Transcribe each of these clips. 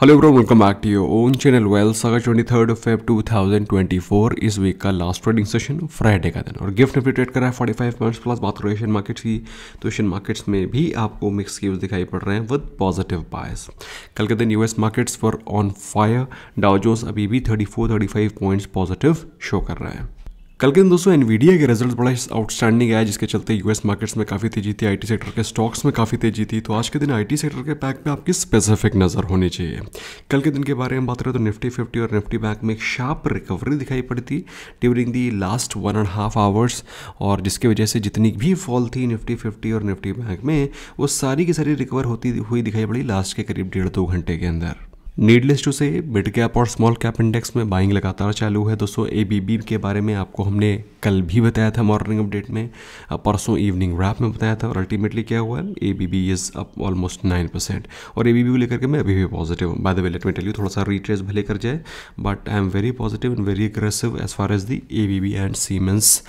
hello bro welcome back to your own channel वेल्स अगर twenty third Feb two thousand twenty four इस week का last trading session Friday का दिन और गिफ्ट निफ्टी ट्रेड करा है फोर्टी फाइव पॉइंट्स प्लस बात करो एशियन मार्केट्स की तो एशियन मार्केट्स में भी आपको मिक्स कीव्स दिखाई पड़ रहे हैं विद पॉजिटिव बायस कल के दिन US markets for on fire Dow Jones अभी भी thirty four thirty five points positive show कर रहे हैं कल के दिन दोस्तों एनवीडिया के रिजल्ट बड़ा आउटस्टैंडिंग आया जिसके चलते यूएस मार्केट्स में काफ़ी तेजी थी आईटी सेक्टर के स्टॉक्स में काफ़ी तेजी थी तो आज के दिन आईटी सेक्टर के पैक में आपकी स्पेसिफिक नज़र होनी चाहिए कल के दिन के बारे में बात करें तो निफ्टी फिफ्टी और निफ्टी बैंक में एक शार्प रिकवरी दिखाई पड़ी थी during the last one and half hours और जिसकी वजह से जितनी भी फॉल थी निफ्टी फिफ्टी और निफ्टी बैंक में वो सारी की सारी रिकवर होती हुई दिखाई पड़ी लास्ट के करीब डेढ़ दो घंटे के अंदर नीडलेस टू से मिड कैप और स्मॉल कैप इंडेक्स में बाइंग लगातार चालू है दोस्तों ए के बारे में आपको हमने कल भी बताया था मॉर्निंग अपडेट में परसों इवनिंग रैप में बताया था और अल्टीमेटली क्या हुआ A B B is up almost nine percent और ए बी बी को लेकर के मैं अभी भी पॉजिटिव हूँ by the way let me tell you थोड़ा सा रिट्रेस भले कर जाए but I am very positive and very aggressive as far as the A B B and Siemens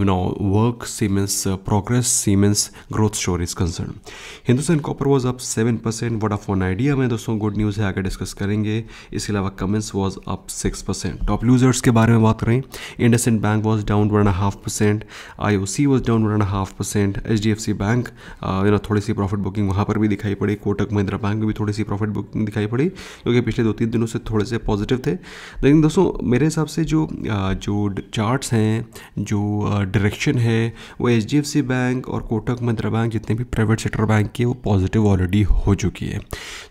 no work Siemens progress Siemens growth story is concern Hindustan copper was up seven percent वट ऑफ ऑन Idea में दोस्तों good news है आगे discuss करेंगे इसके अलावा Cummins was up six percent top losers के बारे में बात करें IndusInd bank was down one and half percent I O C was down one and half percent H D F C bank you know थोड़ी सी profit booking वहाँ पर भी दिखाई पड़ी कोटक महिंद्रा बैंक में भी थोड़ी सी प्रॉफिट बुकिंग दिखाई पड़ी क्योंकि पिछले दो तीन दिनों से थोड़े से पॉजिटिव थे लेकिन दोस्तों मेरे हिसाब से जो uh, जो चार्ट्स हैं जो डायरेक्शन uh, है वो H D F C bank और कोटक महिंद्रा बैंक जितने भी प्राइवेट सेक्टर बैंक के वो पॉजिटिव ऑलरेडी हो चुकी है सो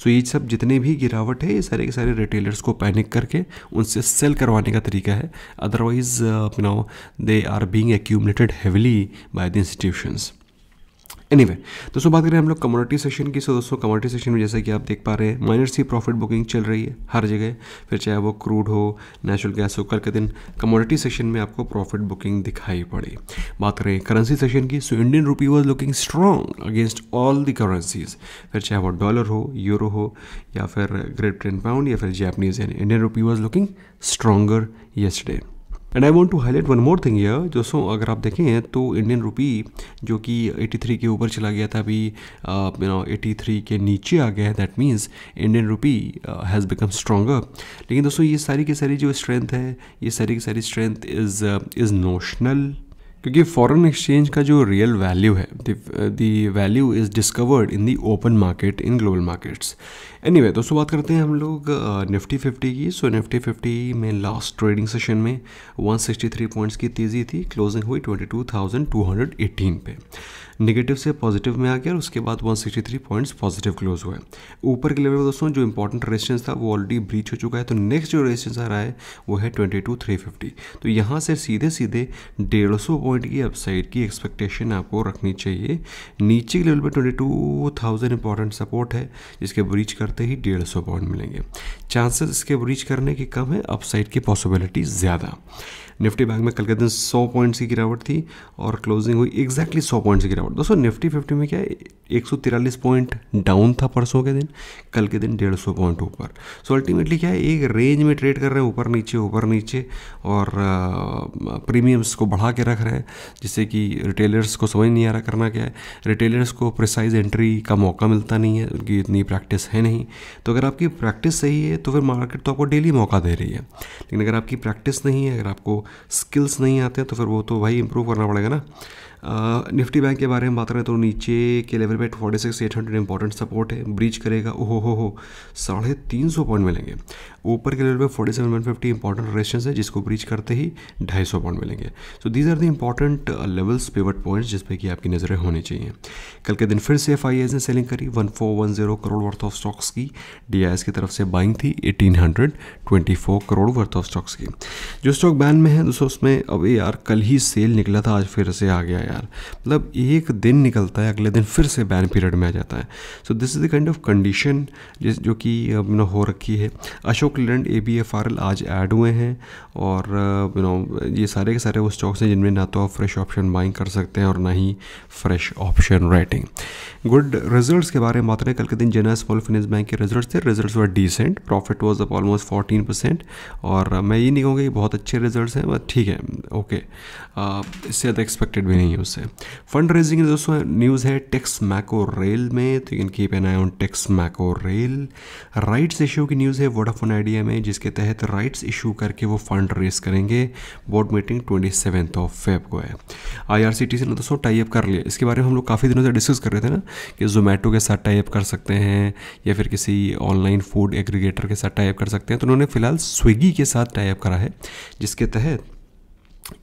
so, ये सब जितने भी गिरावट रुकावट है ये सारे के सारे रिटेलर्स को पैनिक करके उनसे सेल करवाने का तरीका है otherwise you know they are being accumulated heavily by the institutions any anyway, दोस्तों बात करें हम लोग कमोडिटी सेशन की सो दोस्तों कमोडिटी सेशन में जैसे कि आप देख पा रहे हैं माइनर सी प्रॉफिट बुकिंग चल रही है हर जगह फिर चाहे वो क्रूड हो नेचुरल गैस हो कल के दिन कमोडिटी सेशन में आपको प्रॉफिट बुकिंग दिखाई पड़ी बात करें करेंसी सेशन की so Indian rupee was looking strong against all the currencies फिर चाहे वो डॉलर हो यूरो हो या फिर ग्रेट ब्रिटेन पाउंड या फिर Japanese Indian rupee was looking stronger yesterday and I want to highlight one more thing यार दोस्तों अगर आप देखें तो इंडियन रुपी जो कि 83 के ऊपर चला गया था अभी यू नो 83 के नीचे आ गया है that means Indian rupee has become stronger लेकिन दोस्तों ये सारी की सारी जो स्ट्रेंथ है ये सारी की सारी स्ट्रेंथ इज़ इज़ नोशनल क्योंकि फॉरेन एक्सचेंज का जो रियल वैल्यू है value value is discovered in the open market in global markets any anyway, दोस्तों बात करते हैं हम लोग निफ्टी फिफ्टी की सो निफ्टी फिफ्टी में लास्ट ट्रेडिंग सेशन में 163 पॉइंट्स की तेज़ी थी क्लोजिंग हुई 22,218 पे नेगेटिव से पॉजिटिव में आ गया और उसके बाद 163 पॉइंट्स पॉजिटिव क्लोज हुआ ऊपर के लेवल पर दोस्तों जो इंपॉर्टेंट रेजिस्टेंस था वो ऑलरेडी ब्रीच हो चुका है तो नेक्स्ट जो रेजिस्टेंस आ रहा है वो है 22,350 तो यहाँ से सीधे सीधे डेढ़ पॉइंट की अपसाइड की एक्सपेक्टेशन आपको रखनी चाहिए नीचे के लेवल पर ट्वेंटी इंपॉर्टेंट सपोर्ट है जिसके ब्रीच करते करते ही डेढ़ सौ पॉइंट मिलेंगे चांसेस इसके ब्रीच करने की कम है अपसाइड की पॉसिबिलिटी ज़्यादा निफ्टी बैंक में कल के दिन 100 पॉइंट्स की गिरावट थी और क्लोजिंग हुई एग्जैक्टली 100 पॉइंट्स की गिरावट दोस्तों निफ्टी फिफ्टी में क्या है एक पॉइंट डाउन था परसों के दिन कल के दिन डेढ़ सौ पॉइंट ऊपर सो अल्टीमेटली क्या है एक रेंज में ट्रेड कर रहे हैं ऊपर नीचे ऊपर नीचे और प्रीमियम्स को बढ़ा के रख रहे हैं जिससे कि रिटेलर्स को समझ नहीं आ रहा करना क्या है रिटेलर्स को प्रिसाइज एंट्री का मौका मिलता नहीं है उनकी इतनी प्रैक्टिस है नहीं तो अगर आपकी प्रैक्टिस सही है तो फिर मार्केट तो आपको डेली मौका दे रही है लेकिन अगर आपकी प्रैक्टिस नहीं है अगर आपको स्किल्स नहीं आते तो फिर वो तो भाई इम्प्रूव करना पड़ेगा ना निफ्टी बैंक के बारे में बात करें तो नीचे के लेवल पे forty six eight hundred important support है ब्रीच करेगा ओहो हो हो साढ़े तीन सौ पॉइंट मिलेंगे ऊपर के लेवल पे forty seven one fifty important रेशन है जिसको ब्रीच करते ही ढाई सौ पॉइंट मिलेंगे so these are the important levels pivot points जिस पर कि आपकी नज़रें होनी चाहिए कल के दिन फिर से एफ आई एस ने सेलिंग करी one four one zero crore worth of stocks की डी आई एस की तरफ से बाइंग थी eighteen hundred twenty four crore worth of stocks की जो स्टॉक बैन में है दोस्तों उसमें अब यार कल ही सेल निकला था आज फिर से आ गया यार यार मतलब एक दिन निकलता है अगले दिन फिर से बैन पीरियड में आ जाता है so this is the kind of condition जिस जो कि नो हो रखी है Ashok Leyland A B F R L आज ऐड हुए हैं और यू नो ये सारे के सारे वो स्टॉक्स हैं जिनमें ना तो आप फ्रेश ऑप्शन बाइंग कर सकते हैं और ना ही fresh option writing good results के बारे में बात करें कल के दिन जना स्मॉल फाइनेंस बैंक के रिजल्ट्स थे results were decent profit was up almost fourteen percent और मैं ये नहीं कहूँगा कि बहुत अच्छे रिजल्ट्स हैं बट ठीक है ओके इससे ज़्यादा एक्सपेक्टेड भी नहीं न्यूज़ है फंड रेजिंग दोस्तों न्यूज़ है टेक्स मैको रेल में तो you can keep an eye on Texmaco rail rights issue की न्यूज़ है वोडाफोन आइडिया में जिसके तहत राइट्स इशू करके वो फंड रेस करेंगे board meeting twenty seventh of Feb को है I R C T C ने दोस्तों टाइप कर लिया इसके बारे में हम लोग काफ़ी दिनों से डिस्कस कर रहे थे ना कि जोमेटो के साथ टाइप कर सकते हैं या फिर किसी ऑनलाइन फूड एग्रीगेटर के साथ टाइप कर सकते हैं तो उन्होंने फिलहाल स्विगी के साथ टाइप करा है जिसके तहत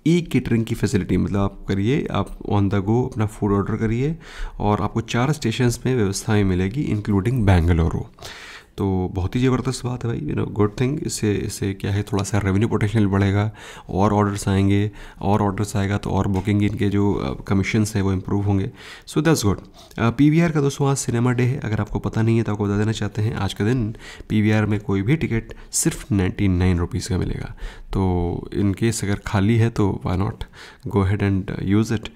ई केटरिंग की फैसिलिटी मतलब आप करिए आप ऑन द गो अपना फूड ऑर्डर करिए और आपको चार स्टेशन में व्यवस्थाएँ मिलेगी इंक्लूडिंग बेंगलुरु तो बहुत ही ज़बरदस्त बात है भाई यू नो गुड थिंग इससे इससे क्या है थोड़ा सा रेवेन्यू पोटेंशियल बढ़ेगा और ऑर्डर्स आएंगे और ऑर्डर्स आएगा तो और बुकिंग इनके जो कमीशंस हैं वो इम्प्रूव होंगे so that's good P V R का दोस्तों आज सिनेमा डे है अगर आपको पता नहीं है तो आपको बता देना चाहते हैं आज के दिन पी वी आर में कोई भी टिकट सिर्फ नाइन्टी नाइन रुपीज़ का मिलेगा तो इन केस अगर खाली है तो why not go head and use it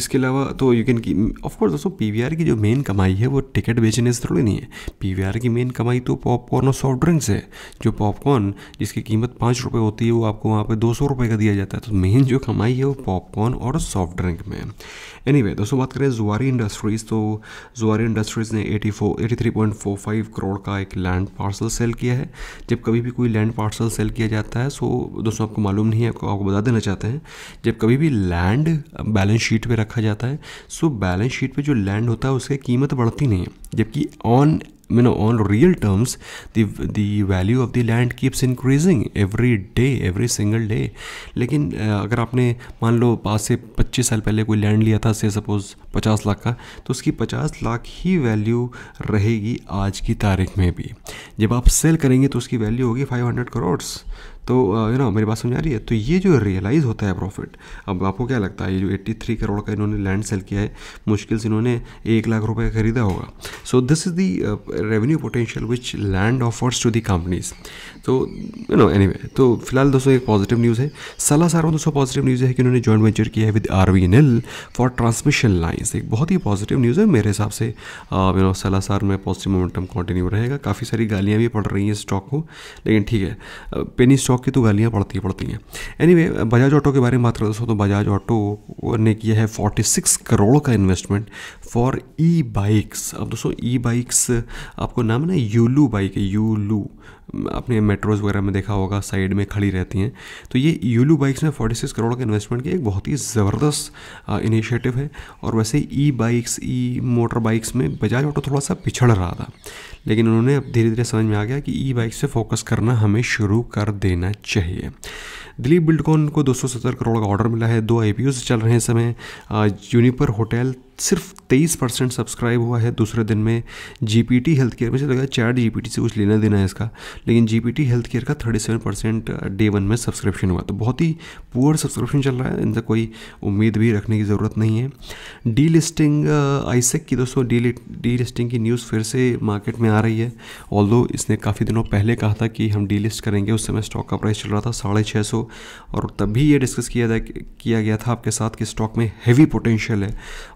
इसके अलावा तो यू कैन ऑफकोर्स दोस्तों पी वी आर की जो मेन कमाई है वो टिकट बेचने से थोड़ी नहीं है पी वी आर की मेन कमाई तो पॉपकॉर्न और सॉफ्ट ड्रिंक्स है जो पॉपकॉर्न जिसकी कीमत पाँच रुपये होती है वो आपको वहाँ पर दो सौ रुपये का दिया जाता है तो मेन जो कमाई है वो पॉपकॉर्न और सॉफ्ट ड्रिंक में एनी anyway, दोस्तों बात करें जुआरी इंडस्ट्रीज़ तो जुआरी इंडस्ट्रीज़ ने eighty four eighty three point four five crore का एक लैंड पार्सल सेल किया है जब कभी भी कोई लैंड पार्सल सेल किया जाता है सो दोस्तों आपको मालूम नहीं है आपको आपको बता देना चाहते हैं जब कभी भी लैंड बैलेंस शीट पे रखा जाता है सो बैलेंस शीट पे जो लैंड होता है उसकी कीमत बढ़ती नहीं है जबकि ऑन मीनो on real terms terms value of value land keeps increasing every day every single day लेकिन अगर आपने मान लो पाँच से पच्चीस साल पहले कोई लैंड लिया था से सपोज पचास लाख का तो उसकी पचास लाख ही वैल्यू रहेगी आज की तारीख में भी जब आप सेल करेंगे तो उसकी वैल्यू होगी फाइव हंड्रेड करोड़ तो यू ना मेरी बात समझ आ रही है तो ये जो रियलाइज़ होता है प्रॉफिट अब आपको क्या लगता है ये जो एट्टी थ्री करोड़ का इन्होंने लैंड सेल किया है मुश्किल से इन्होंने एक लाख रुपये खरीदा होगा so this is the revenue potential which land offers to the companies तो यू नो एनी तो फिलहाल दोस्तों एक पॉजिटिव न्यूज़ है सलाह सारों दोस्तों पॉजिटिव न्यूज़ है कि उन्होंने जॉइंट वेंचर किया है with R V N L for transmission lines एक बहुत ही पॉजिटिव न्यूज़ है मेरे हिसाब से यू नो सलाहसार में पॉजिटिव मोमेंटम कंटिन्यू रहेगा काफ़ी सारी गालियाँ भी पड़ रही हैं स्टॉक को लेकिन ठीक है पेनी स्टॉक स्टॉक की तो गालियाँ पड़ती पड़ती हैं एनी बजाज ऑटो के बारे में बात कर दोस्तों तो बजाज ऑटो ने किया है 46 करोड़ का इन्वेस्टमेंट फॉर ई बाइक्स अब दोस्तों ई बाइक्स आपको नाम है ना यूलू बाइक है यूलू आपने मेट्रोज वगैरह में देखा होगा साइड में खड़ी रहती हैं तो ये यूलू बाइक्स में 46 करोड़ के इन्वेस्टमेंट की एक बहुत ही ज़बरदस्त इनिशिएटिव है और वैसे e bikes e motor bikes में बजाज ऑटो थोड़ा सा पिछड़ रहा था लेकिन उन्होंने अब धीरे धीरे समझ में आ गया कि ई बाइक्स से फोकस करना हमें शुरू कर देना चाहिए दिलीप बिल्डकॉन को 270 करोड़ का ऑर्डर मिला है दो आई चल रहे हैं समय यूनिपर होटल सिर्फ 23 परसेंट सब्सक्राइब हुआ है दूसरे दिन में G P T health care मुझे लगा चैट टी से कुछ लेना देना है इसका लेकिन G P T health care का 37 परसेंट डे वन में सब्सक्रिप्शन हुआ तो बहुत ही पुअर सब्सक्रिप्शन चल रहा है इनसे कोई उम्मीद भी रखने की ज़रूरत नहीं है डी लिस्टिंग आईसेक की दोस्तों डी डी लिस्टिंग की न्यूज़ फिर से मार्केट में आ रही है ऑल इसने काफ़ी दिनों पहले कहा था कि हम डी लिस्ट करेंगे उस समय स्टॉक का प्राइस चल रहा था साढ़े छः सौ और तभी ये डिस्कस किया था किया गया था आपके साथ कि स्टॉक में हैवी पोटेंशियल है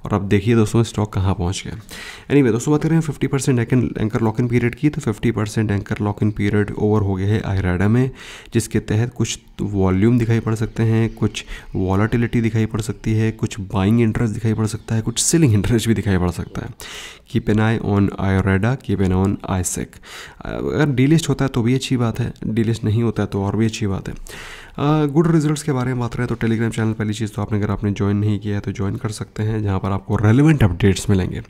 और अब देखिए दोस्तों स्टॉक कहाँ पहुँच गया एनी anyway, दोस्तों बात करें fifty percent anchor lock in period की तो fifty percent anchor lock in period over हो गया है आयराडा में जिसके तहत कुछ वॉल्यूम दिखाई पड़ सकते हैं कुछ वॉलाटिलिटी दिखाई पड़ सकती है कुछ बाइंग इंटरेस्ट दिखाई पड़ सकता है कुछ सेलिंग इंटरेस्ट भी दिखाई पड़ सकता है कीप एन आई ऑन आयोरेडा कीप एन ऑन आईसेक अगर डीलिस्ट होता है तो भी अच्छी बात है डीलिस्ट नहीं होता है तो और भी अच्छी बात है गुड रिजल्ट्स के बारे में बात करें तो टेलीग्राम चैनल पहली चीज़ तो आपने अगर आपने ज्वाइन नहीं किया है तो ज्वाइन कर सकते हैं जहाँ पर आपको रेलिवेंट अपडेट्स मिलेंगे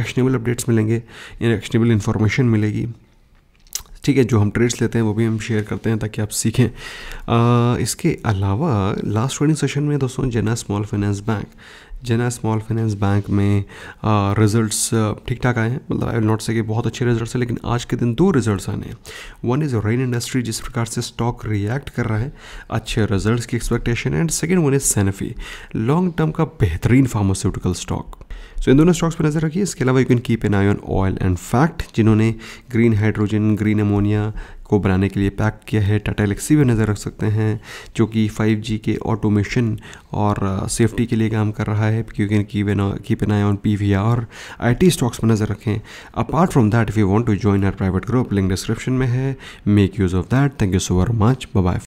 एक्शनेबल अपडेट्स मिलेंगे इन एक्शनेबल इन्फॉर्मेशन मिलेगी ठीक है जो हम ट्रेड्स लेते हैं वो भी हम शेयर करते हैं ताकि आप सीखें आ, इसके अलावा लास्ट ट्रेडिंग सेशन में दोस्तों Jana small finance bank Jana small finance bank में रिजल्ट्स ठीक ठाक आए हैं मतलब आई नॉट से कि बहुत अच्छे रिजल्ट्स हैं लेकिन आज के दिन दो रिजल्ट्स आने हैं वन इज़ रेन इंडस्ट्री जिस प्रकार से स्टॉक रिएक्ट कर रहा है अच्छे रिजल्ट्स की expectation and second one is Sanofi long term का बेहतरीन फार्मास्यूटिकल स्टॉक सो इन दोनों स्टॉक्स पर नजर रखिए इसके अलावा you can keep an eye on oil and fact जिन्होंने ग्रीन हाइड्रोजन ग्रीन अमोनिया को बनाने के लिए पैक किया है टाटा एलेक्सी पर नज़र रख सकते हैं जो कि जी के ऑटोमेशन और सेफ्टी uh, के लिए काम कर रहा है क्योंकि की की eye on P V R I T stocks पर नज़र रखें apart from that if you want to join our private group link description में है make use of that thank you so very much bye